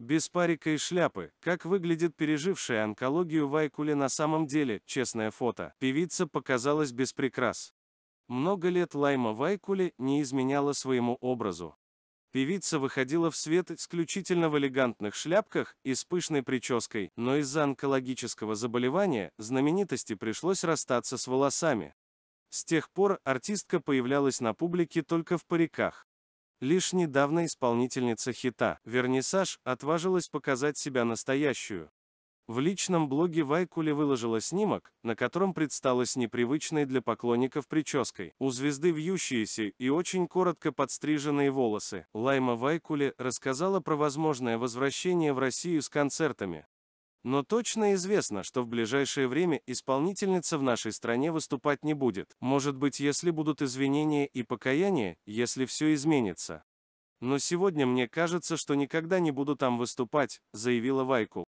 Без парика и шляпы, как выглядит пережившая онкологию Вайкуля на самом деле, честное фото, певица показалась без прикрас. Много лет Лайма Вайкуле не изменяла своему образу. Певица выходила в свет исключительно в элегантных шляпках и с пышной прической, но из-за онкологического заболевания знаменитости пришлось расстаться с волосами. С тех пор артистка появлялась на публике только в париках. Лишь недавно исполнительница хита «Вернисаж» отважилась показать себя настоящую. В личном блоге Вайкули выложила снимок, на котором предстала с непривычной для поклонников прической. У звезды вьющиеся и очень коротко подстриженные волосы. Лайма Вайкули рассказала про возможное возвращение в Россию с концертами. Но точно известно, что в ближайшее время исполнительница в нашей стране выступать не будет. Может быть, если будут извинения и покаяния, если все изменится. Но сегодня мне кажется, что никогда не буду там выступать, заявила Вайку.